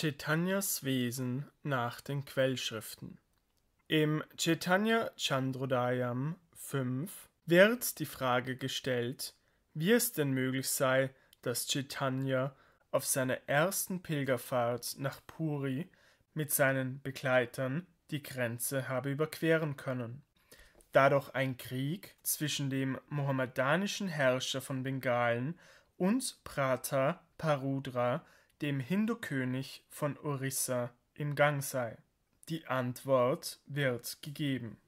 Chaitanyas Wesen nach den Quellschriften. Im Chaitanya Chandrodayam 5 wird die Frage gestellt, wie es denn möglich sei, dass Chaitanya auf seiner ersten Pilgerfahrt nach Puri mit seinen Begleitern die Grenze habe überqueren können, da doch ein Krieg zwischen dem mohammedanischen Herrscher von Bengalen und Prata Parudra dem Hindu-König von Orissa im Gang sei. Die Antwort wird gegeben.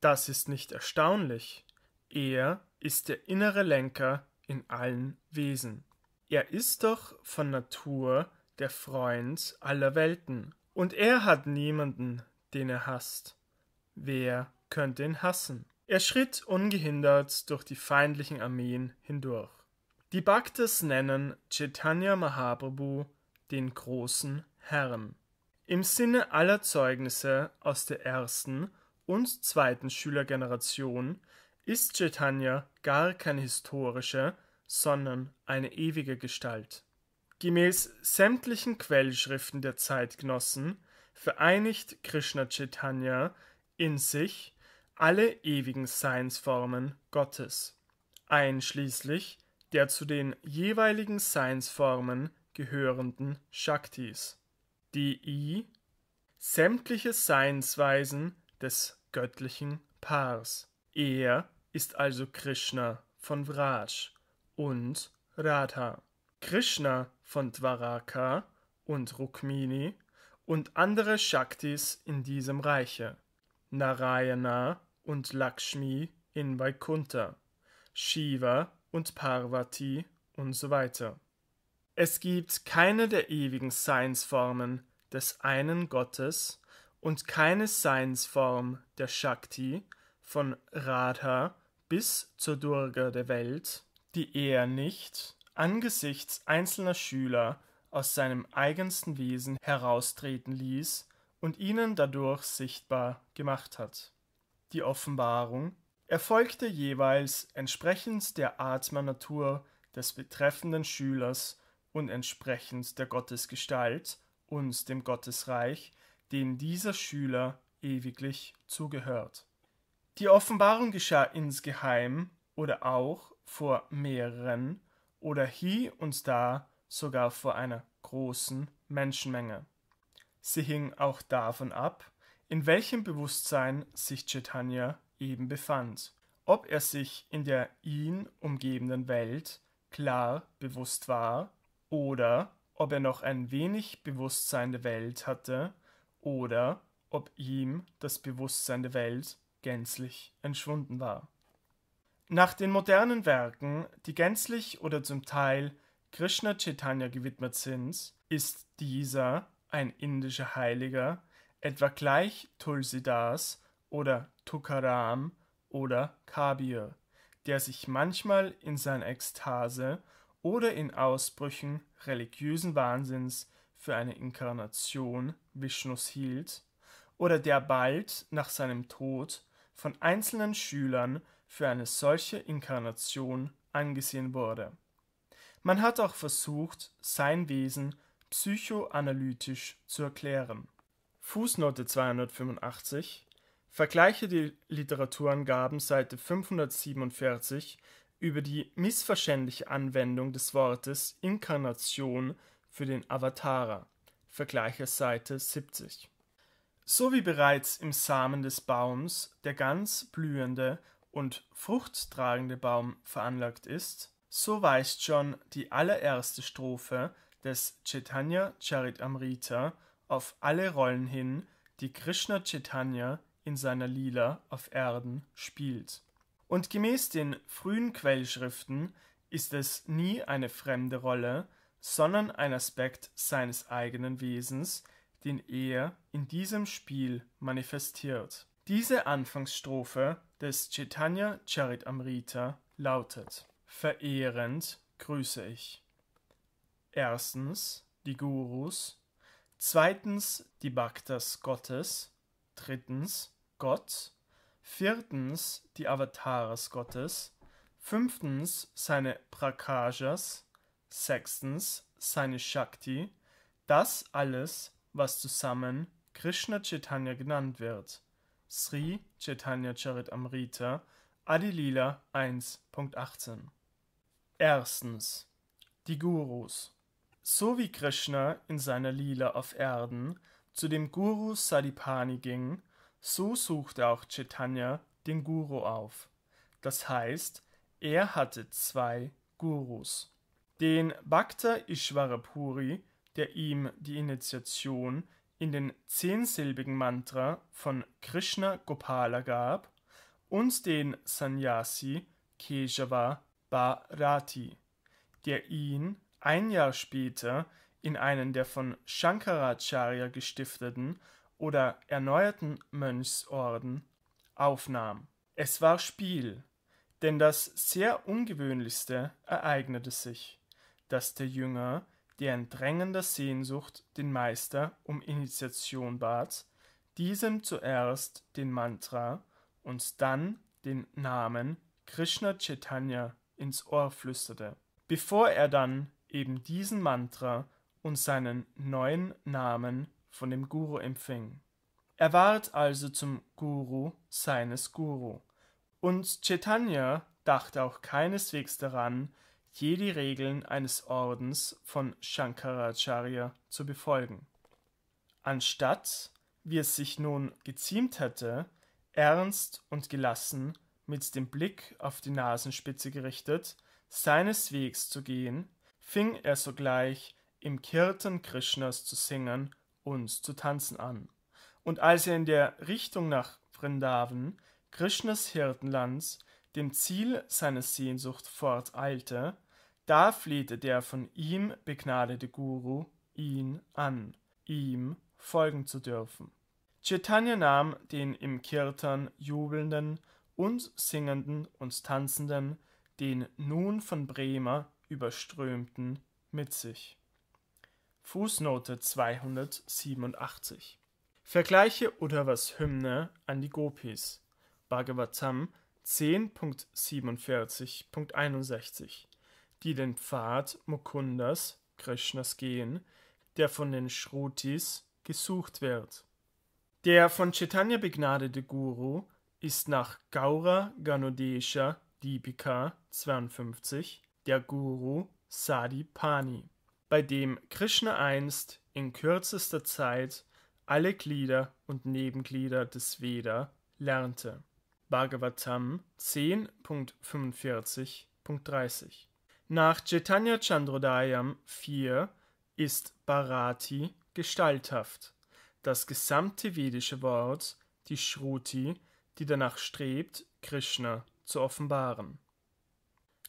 Das ist nicht erstaunlich. Er ist der innere Lenker in allen Wesen. Er ist doch von Natur der Freund aller Welten. Und er hat niemanden, den er hasst. Wer könnte ihn hassen? Er schritt ungehindert durch die feindlichen Armeen hindurch. Die Bhaktas nennen Chaitanya Mahaprabhu den großen Herrn. Im Sinne aller Zeugnisse aus der ersten und zweiten Schülergeneration ist Chaitanya gar keine historische, sondern eine ewige Gestalt. Gemäß sämtlichen Quellschriften der Zeitgenossen vereinigt Krishna Chaitanya in sich alle ewigen Seinsformen Gottes, einschließlich der zu den jeweiligen Seinsformen gehörenden Shaktis, die i sämtliche Seinsweisen des göttlichen Pars. Er ist also Krishna von Vraj und Radha, Krishna von Dwaraka und Rukmini und andere Shaktis in diesem Reiche, Narayana und Lakshmi in Vaikuntha, Shiva und Parvati und so weiter. Es gibt keine der ewigen Seinsformen des einen Gottes und keine Seinsform der Shakti von Radha bis zur Durga der Welt, die er nicht angesichts einzelner Schüler aus seinem eigensten Wesen heraustreten ließ und ihnen dadurch sichtbar gemacht hat. Die Offenbarung erfolgte jeweils entsprechend der Atmanatur des betreffenden Schülers und entsprechend der Gottesgestalt und dem Gottesreich, dem dieser Schüler ewiglich zugehört. Die Offenbarung geschah insgeheim oder auch vor mehreren oder hie und da sogar vor einer großen Menschenmenge. Sie hing auch davon ab, in welchem Bewusstsein sich Chaitanya eben befand, ob er sich in der ihn umgebenden Welt klar bewusst war oder ob er noch ein wenig Bewusstsein der Welt hatte oder ob ihm das Bewusstsein der Welt gänzlich entschwunden war. Nach den modernen Werken, die gänzlich oder zum Teil Krishna Chaitanya gewidmet sind, ist dieser, ein indischer Heiliger, etwa gleich Tulsidas oder Tukaram oder Kabir, der sich manchmal in seiner Ekstase oder in Ausbrüchen religiösen Wahnsinns für eine Inkarnation Vishnus hielt, oder der bald nach seinem Tod von einzelnen Schülern für eine solche Inkarnation angesehen wurde. Man hat auch versucht, sein Wesen psychoanalytisch zu erklären. Fußnote 285 Vergleiche die Literaturangaben Seite 547 über die missverständliche Anwendung des Wortes Inkarnation für den Avatara. Vergleiche Seite 70. So wie bereits im Samen des Baums der ganz blühende und fruchttragende Baum veranlagt ist, so weist schon die allererste Strophe des Chaitanya Charitamrita auf alle Rollen hin, die Krishna Chaitanya in seiner Lila auf Erden spielt. Und gemäß den frühen Quellschriften ist es nie eine fremde Rolle, sondern ein Aspekt seines eigenen Wesens, den er in diesem Spiel manifestiert. Diese Anfangsstrophe des Chaitanya Charitamrita lautet: Verehrend grüße ich. Erstens die Gurus, zweitens die Bhaktas Gottes, drittens Gott, viertens die Avatars Gottes, fünftens seine Prakajas, sechstens seine Shakti, das alles, was zusammen Krishna Chaitanya genannt wird. Sri Chaitanya Charitamrita, Adilila 1.18. Erstens. Die Gurus. So wie Krishna in seiner Lila auf Erden zu dem Guru Sadipani ging so suchte auch Chaitanya den Guru auf. Das heißt, er hatte zwei Gurus. Den Bhakta Ishwarapuri, der ihm die Initiation in den zehnsilbigen Mantra von Krishna Gopala gab, und den Sannyasi Kejava Bharati, der ihn ein Jahr später in einen der von Shankaracharya gestifteten oder erneuerten Mönchsorden aufnahm. Es war Spiel, denn das sehr ungewöhnlichste ereignete sich, dass der Jünger, der in drängender Sehnsucht den Meister um Initiation bat, diesem zuerst den Mantra und dann den Namen Krishna Chaitanya ins Ohr flüsterte, bevor er dann eben diesen Mantra und seinen neuen Namen von dem Guru empfing. Er ward also zum Guru seines Guru. Und Chaitanya dachte auch keineswegs daran, je die Regeln eines Ordens von Shankaracharya zu befolgen. Anstatt, wie es sich nun geziemt hätte, ernst und gelassen, mit dem Blick auf die Nasenspitze gerichtet, seines Wegs zu gehen, fing er sogleich im Kirtan Krishnas zu singen uns zu tanzen an. Und als er in der Richtung nach Vrindavan, Krishnas Hirtenlands, dem Ziel seiner Sehnsucht forteilte, da flehte der von ihm begnadete Guru ihn an, ihm folgen zu dürfen. Chaitanya nahm den im Kirtan jubelnden und singenden und tanzenden, den nun von Bremer überströmten, mit sich. Fußnote 287. Vergleiche Uddhavas Hymne an die Gopis. Bhagavatam 10.47.61, die den Pfad Mukundas, Krishnas gehen, der von den Shrutis gesucht wird. Der von Chaitanya begnadete Guru ist nach Gaura Ganodesha Deepika 52 der Guru Sadipani bei dem Krishna einst in kürzester Zeit alle Glieder und Nebenglieder des Veda lernte. Bhagavatam 10.45.30 Nach Chaitanya Chandrodayam 4 ist Bharati gestalthaft. Das gesamte vedische Wort, die Shruti, die danach strebt, Krishna zu offenbaren.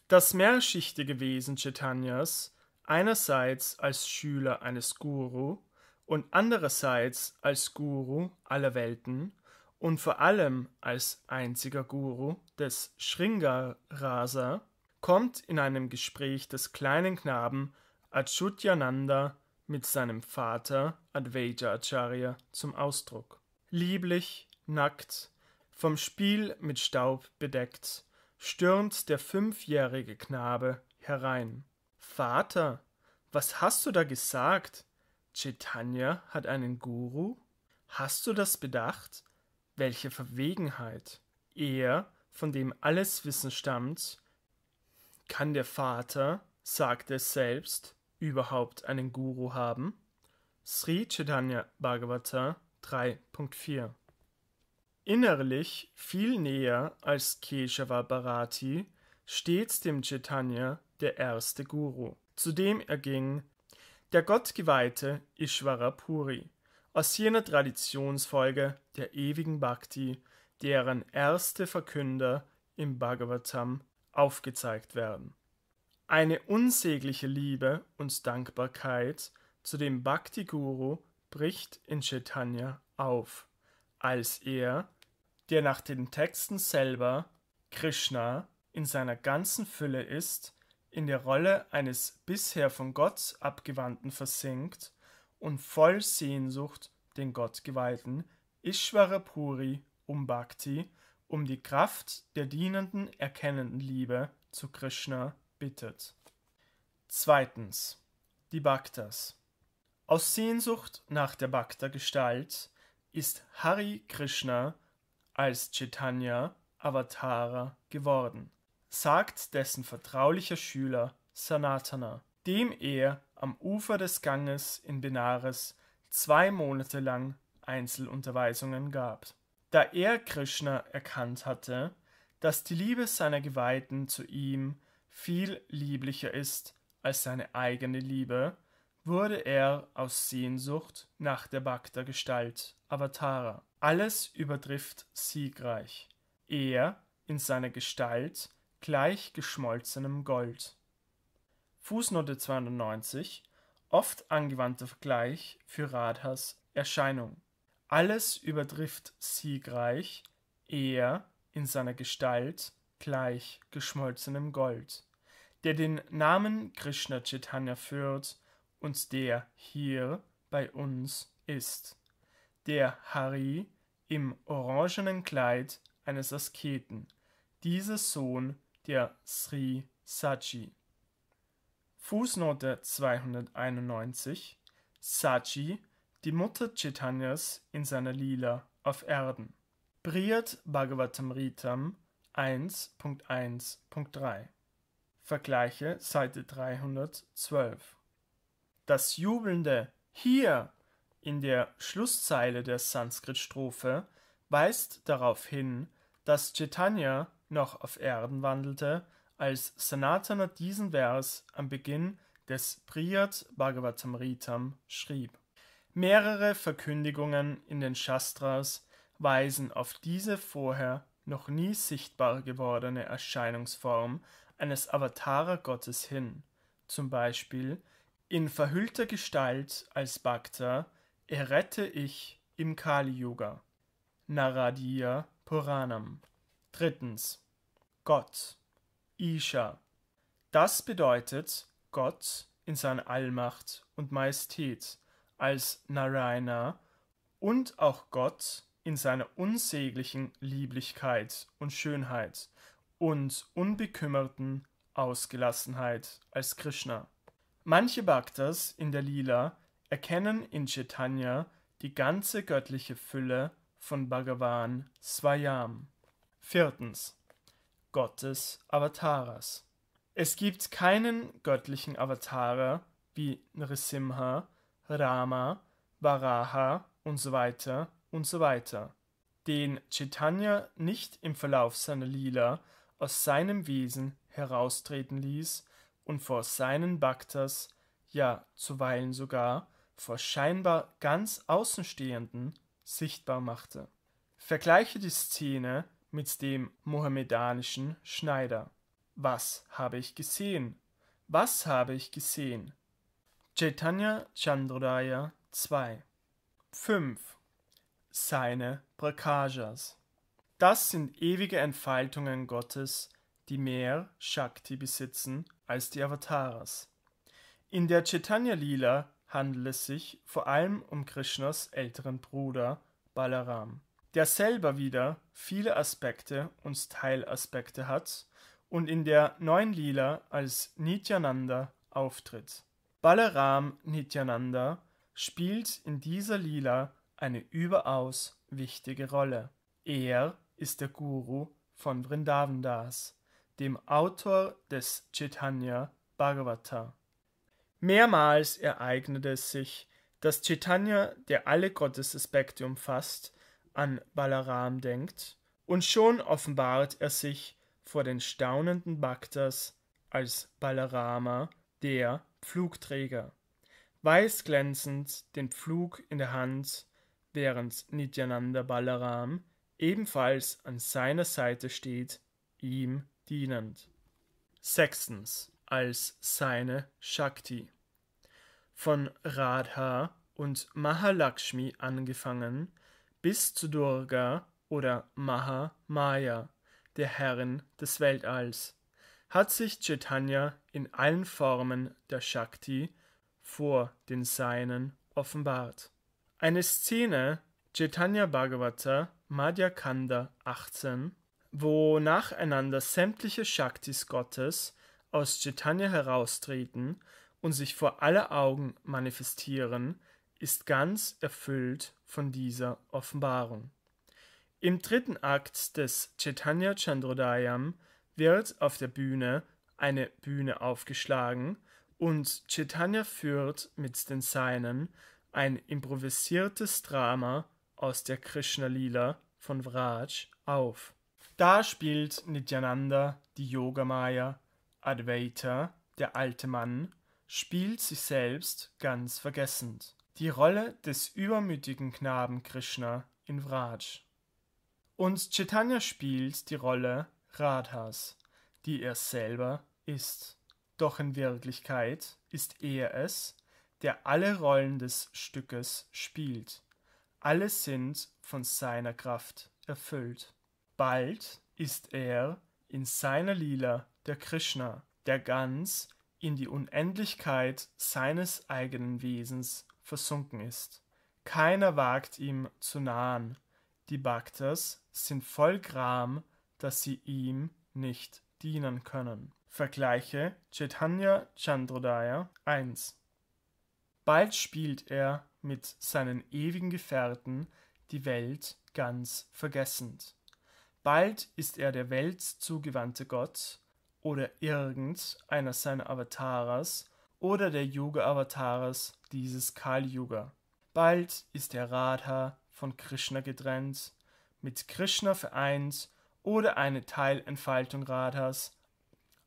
Das mehrschichtige Wesen Chaitanyas einerseits als Schüler eines Guru und andererseits als Guru aller Welten und vor allem als einziger Guru des Shringarasa, kommt in einem Gespräch des kleinen Knaben Achyutyananda mit seinem Vater Advaita Acharya zum Ausdruck. Lieblich, nackt, vom Spiel mit Staub bedeckt, stürmt der fünfjährige Knabe herein. Vater, was hast du da gesagt? Chaitanya hat einen Guru? Hast du das bedacht? Welche Verwegenheit! Er, von dem alles Wissen stammt, kann der Vater, sagt er selbst, überhaupt einen Guru haben? Sri Chaitanya Bhagavata 3.4 Innerlich viel näher als Keshava Bharati, stets dem Chaitanya der erste Guru. Zudem erging der Gottgeweihte Puri, aus jener Traditionsfolge der ewigen Bhakti, deren erste Verkünder im Bhagavatam aufgezeigt werden. Eine unsägliche Liebe und Dankbarkeit zu dem Bhakti-Guru bricht in Chaitanya auf, als er, der nach den Texten selber Krishna in seiner ganzen Fülle ist, in der Rolle eines bisher von Gott abgewandten versinkt und voll Sehnsucht den Gottgeweihten Ishwarapuri um Bhakti, um die Kraft der dienenden, erkennenden Liebe zu Krishna bittet. Zweitens. Die Bhaktas. Aus Sehnsucht nach der Bhakta-Gestalt ist Hari Krishna als Chaitanya Avatara geworden sagt dessen vertraulicher Schüler Sanatana, dem er am Ufer des Ganges in Benares zwei Monate lang Einzelunterweisungen gab. Da er Krishna erkannt hatte, dass die Liebe seiner Geweihten zu ihm viel lieblicher ist als seine eigene Liebe, wurde er aus Sehnsucht nach der Bhakta-Gestalt Avatara. Alles übertrifft siegreich. Er in seiner Gestalt gleich geschmolzenem Gold. Fußnote 290 Oft angewandter Vergleich für Radhas Erscheinung. Alles übertrifft siegreich, er in seiner Gestalt gleich geschmolzenem Gold, der den Namen Krishna Chaitanya führt und der hier bei uns ist, der Hari im orangenen Kleid eines Asketen, dieser Sohn der Sri Sachi. Fußnote 291 Sachi, die Mutter Chaitanyas in seiner Lila auf Erden. Brihad Bhagavatamritam 1.1.3 Vergleiche Seite 312 Das jubelnde Hier in der Schlusszeile der Sanskrit-Strophe weist darauf hin, dass Chaitanya noch auf Erden wandelte, als Sanatana diesen Vers am Beginn des Priyat Bhagavatamritam schrieb. Mehrere Verkündigungen in den Shastras weisen auf diese vorher noch nie sichtbar gewordene Erscheinungsform eines Avatara-Gottes hin, zum Beispiel in verhüllter Gestalt als Bhakta errette ich im Kali-Yuga, Naradiya Puranam. Drittens Gott, Isha. Das bedeutet Gott in seiner Allmacht und Majestät als Narayana und auch Gott in seiner unsäglichen Lieblichkeit und Schönheit und unbekümmerten Ausgelassenheit als Krishna. Manche Bhaktas in der Lila erkennen in Chaitanya die ganze göttliche Fülle von Bhagavan Swayam. Viertens. Gottes Avatars. Es gibt keinen göttlichen Avatara wie Nrisimha, Rama, Varaha und so weiter und so weiter, den Chaitanya nicht im Verlauf seiner Lila aus seinem Wesen heraustreten ließ und vor seinen Bhaktas, ja zuweilen sogar vor scheinbar ganz Außenstehenden sichtbar machte. Vergleiche die Szene mit dem mohammedanischen Schneider. Was habe ich gesehen? Was habe ich gesehen? Chaitanya Chandradaya 2 5. Seine Prakajas Das sind ewige Entfaltungen Gottes, die mehr Shakti besitzen als die Avataras. In der Chaitanya Lila handelt es sich vor allem um Krishnas älteren Bruder Balaram der selber wieder viele Aspekte und Teilaspekte hat und in der neuen Lila als Nityananda auftritt. Balaram Nityananda spielt in dieser Lila eine überaus wichtige Rolle. Er ist der Guru von Vrindavan Das, dem Autor des Chaitanya Bhagavata. Mehrmals ereignete es sich, dass Chaitanya, der alle Gottesaspekte umfasst, an Balaram denkt, und schon offenbart er sich vor den staunenden Bhaktas als Balarama, der Pflugträger, Weiß glänzend den Pflug in der Hand, während Nityananda Balaram ebenfalls an seiner Seite steht, ihm dienend. Sechstens als seine Shakti. Von Radha und Mahalakshmi angefangen, bis zu Durga oder Maha Maya, der Herrin des Weltalls, hat sich Chaitanya in allen Formen der Shakti vor den Seinen offenbart. Eine Szene Chaitanya Bhagavata Madhya Kanda 18, wo nacheinander sämtliche Shaktis Gottes aus Chaitanya heraustreten und sich vor aller Augen manifestieren, ist ganz erfüllt von dieser Offenbarung. Im dritten Akt des Chaitanya Chandrodayam wird auf der Bühne eine Bühne aufgeschlagen und Chaitanya führt mit den Seinen ein improvisiertes Drama aus der Krishna Lila von Vraj auf. Da spielt Nityananda die Yogamaya, Advaita, der alte Mann, spielt sich selbst ganz vergessend die Rolle des übermütigen Knaben Krishna in Vraj. Und Chaitanya spielt die Rolle Radhas, die er selber ist. Doch in Wirklichkeit ist er es, der alle Rollen des Stückes spielt. Alle sind von seiner Kraft erfüllt. Bald ist er in seiner Lila der Krishna, der ganz in die Unendlichkeit seines eigenen Wesens versunken ist. Keiner wagt ihm zu nahen. Die Bhaktas sind voll Gram, dass sie ihm nicht dienen können. Vergleiche Chaitanya Chandrodaya 1. Bald spielt er mit seinen ewigen Gefährten die Welt ganz vergessend. Bald ist er der Welt zugewandte Gott oder irgendeiner seiner Avataras oder der Yoga-Avatares dieses Kali-Yuga. Bald ist der Radha von Krishna getrennt, mit Krishna vereint oder eine Teilentfaltung Radhas,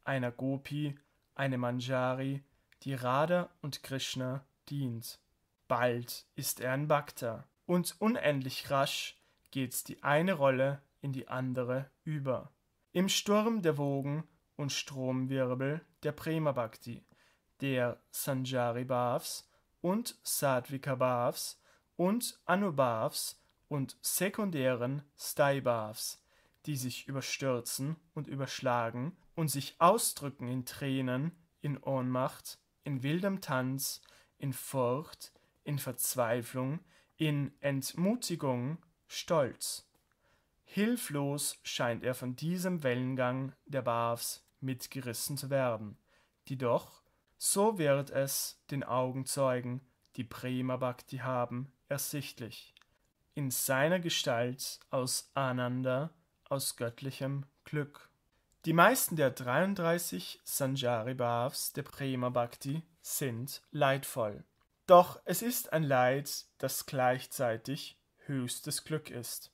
einer Gopi, eine Manjari, die Radha und Krishna dient. Bald ist er ein Bhakta und unendlich rasch geht die eine Rolle in die andere über. Im Sturm der Wogen und Stromwirbel der Prema Bhakti der Sanjari-Bhavs und Satvika-Bhavs und Anubhavs und sekundären Stai Bhavs, die sich überstürzen und überschlagen und sich ausdrücken in Tränen, in Ohnmacht, in wildem Tanz, in Furcht, in Verzweiflung, in Entmutigung, Stolz. Hilflos scheint er von diesem Wellengang der Bhavs mitgerissen zu werden, die doch so wird es den Augenzeugen, die Prema Bhakti haben, ersichtlich. In seiner Gestalt aus Ananda, aus göttlichem Glück. Die meisten der 33 Sanjari Bhavs der Prema Bhakti sind leidvoll. Doch es ist ein Leid, das gleichzeitig höchstes Glück ist.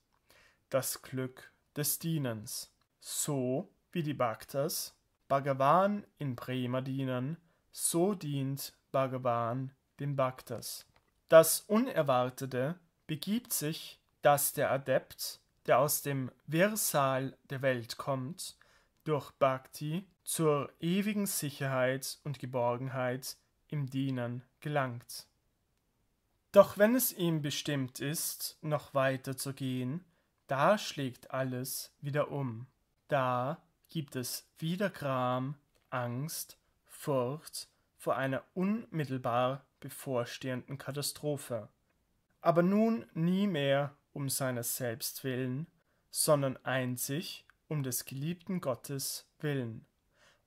Das Glück des Dienens. So wie die Bhaktas Bhagavan in Prema dienen so dient Bhagavan den Bhaktas. Das Unerwartete begibt sich, dass der Adept, der aus dem Wirrsal der Welt kommt, durch Bhakti zur ewigen Sicherheit und Geborgenheit im Dienen gelangt. Doch wenn es ihm bestimmt ist, noch weiter zu gehen, da schlägt alles wieder um. Da gibt es wieder Gram, Angst Furcht vor einer unmittelbar bevorstehenden Katastrophe, aber nun nie mehr um seiner selbst willen, sondern einzig um des geliebten Gottes willen.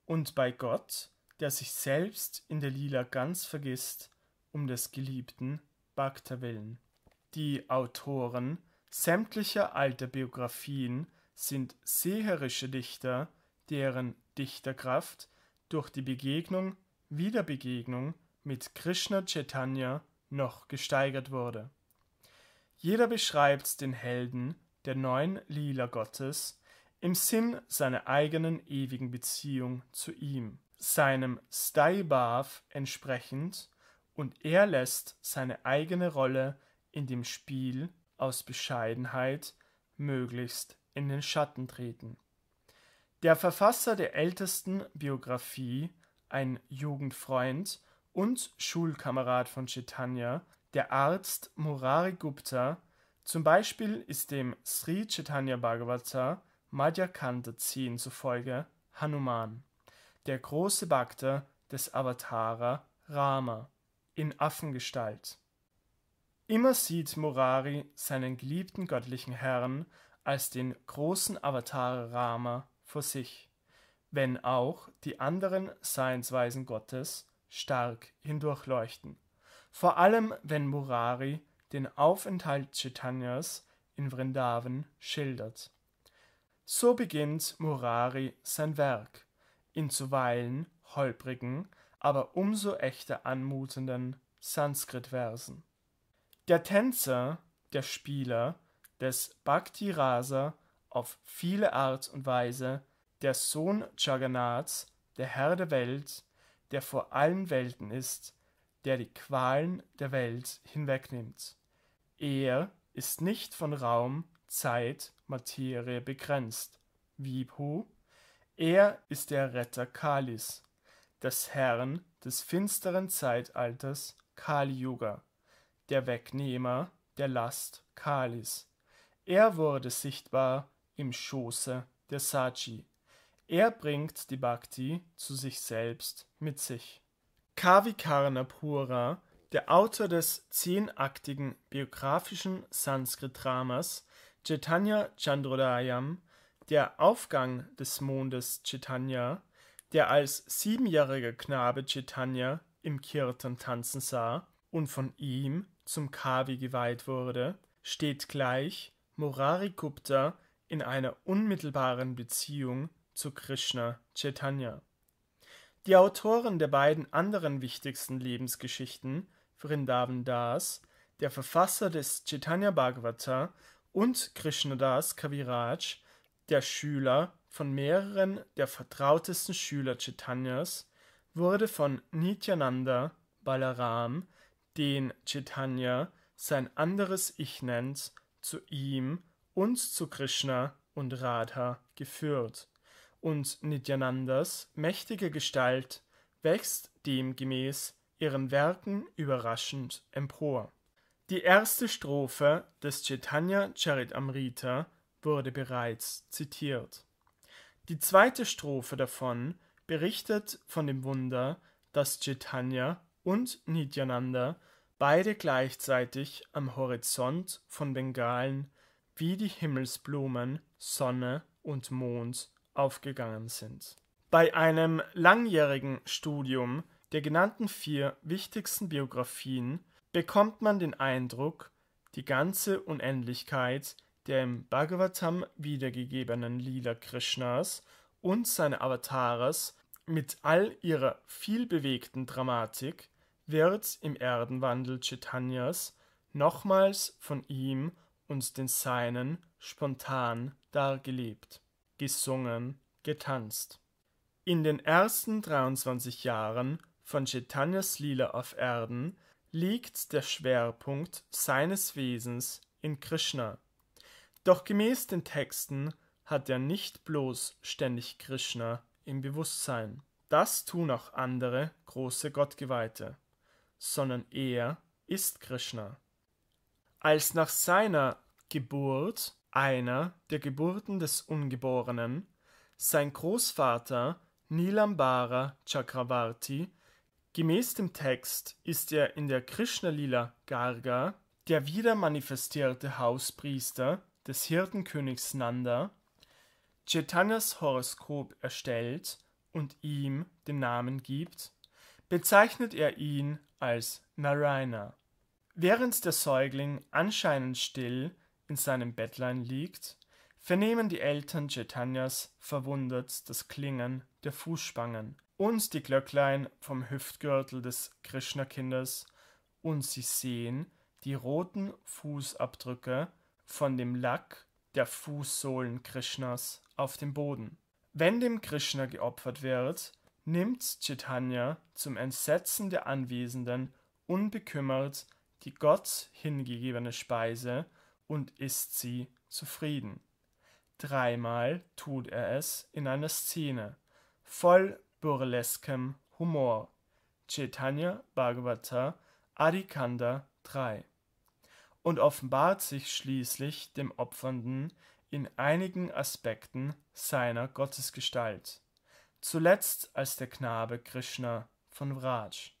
Und bei Gott, der sich selbst in der Lila ganz vergisst, um des geliebten Bhakta willen. Die Autoren sämtlicher alter Biografien sind seherische Dichter, deren Dichterkraft durch die Begegnung, Wiederbegegnung mit Krishna Chaitanya noch gesteigert wurde. Jeder beschreibt den Helden der neuen Lila Gottes im Sinn seiner eigenen ewigen Beziehung zu ihm, seinem Staibhav entsprechend, und er lässt seine eigene Rolle in dem Spiel aus Bescheidenheit möglichst in den Schatten treten. Der Verfasser der ältesten Biografie, ein Jugendfreund und Schulkamerad von Chaitanya, der Arzt Murari Gupta, zum Beispiel ist dem Sri Chaitanya Bhagavata Madhyakanta 10 zufolge Hanuman, der große Bhakta des Avatara Rama in Affengestalt. Immer sieht Murari seinen geliebten göttlichen Herrn als den großen Avatara Rama vor sich, wenn auch die anderen Seinsweisen Gottes stark hindurchleuchten. Vor allem, wenn Murari den Aufenthalt Chaitanyas in Vrindavan schildert. So beginnt Murari sein Werk, in zuweilen holprigen, aber umso echter anmutenden Sanskrit-Versen. Der Tänzer, der Spieler des Bhakti-Rasa auf viele Art und Weise der Sohn Jagannaths, der Herr der Welt, der vor allen Welten ist, der die Qualen der Welt hinwegnimmt. Er ist nicht von Raum, Zeit, Materie begrenzt. Vibhu, er ist der Retter Kalis, des Herrn des finsteren Zeitalters Kali Yuga, der Wegnehmer der Last Kalis. Er wurde sichtbar im Schoße der Saji. Er bringt die Bhakti zu sich selbst mit sich. Kavikarnapura, der Autor des zehnaktigen biografischen Sanskrit-Dramas Chaitanya Chandrodayam, der Aufgang des Mondes Chaitanya, der als siebenjähriger Knabe Chaitanya im Kirtan tanzen sah und von ihm zum Kavi geweiht wurde, steht gleich Morari Gupta in einer unmittelbaren Beziehung zu Krishna Chaitanya. Die Autoren der beiden anderen wichtigsten Lebensgeschichten, Vrindavan Das, der Verfasser des Chaitanya Bhagavata und Krishnadas Kaviraj, der Schüler von mehreren der vertrautesten Schüler Chaitanyas, wurde von Nityananda Balaram, den Chaitanya sein anderes Ich nennt, zu ihm uns zu Krishna und Radha geführt. Und Nityanandas mächtige Gestalt wächst demgemäß ihren Werken überraschend empor. Die erste Strophe des Chaitanya Charitamrita wurde bereits zitiert. Die zweite Strophe davon berichtet von dem Wunder, dass Chaitanya und Nityananda beide gleichzeitig am Horizont von Bengalen wie die Himmelsblumen, Sonne und Mond aufgegangen sind. Bei einem langjährigen Studium der genannten vier wichtigsten Biografien bekommt man den Eindruck, die ganze Unendlichkeit der im Bhagavatam wiedergegebenen Lila Krishnas und seine Avataras mit all ihrer vielbewegten Dramatik wird im Erdenwandel Chaitanyas nochmals von ihm uns den seinen spontan dargelebt, gesungen, getanzt. In den ersten 23 Jahren von Chaitanyas Lila auf Erden liegt der Schwerpunkt seines Wesens in Krishna. Doch gemäß den Texten hat er nicht bloß ständig Krishna im Bewusstsein. Das tun auch andere große Gottgeweihte, sondern er ist Krishna als nach seiner Geburt einer der Geburten des Ungeborenen sein Großvater Nilambara Chakravarti gemäß dem Text ist er in der Krishna-Lila Garga der wieder manifestierte Hauspriester des Hirtenkönigs Nanda Chaitanyas Horoskop erstellt und ihm den Namen gibt, bezeichnet er ihn als Narayana Während der Säugling anscheinend still in seinem Bettlein liegt, vernehmen die Eltern Chaitanyas verwundert das Klingen der Fußspangen und die Glöcklein vom Hüftgürtel des Krishna-Kindes und sie sehen die roten Fußabdrücke von dem Lack der Fußsohlen Krishnas auf dem Boden. Wenn dem Krishna geopfert wird, nimmt Chaitanya zum Entsetzen der Anwesenden unbekümmert die Gott hingegebene Speise und isst sie zufrieden. Dreimal tut er es in einer Szene voll burleskem Humor. Chaitanya Bhagavata Adikanda 3 und offenbart sich schließlich dem Opfernden in einigen Aspekten seiner Gottesgestalt, zuletzt als der Knabe Krishna von Vraj.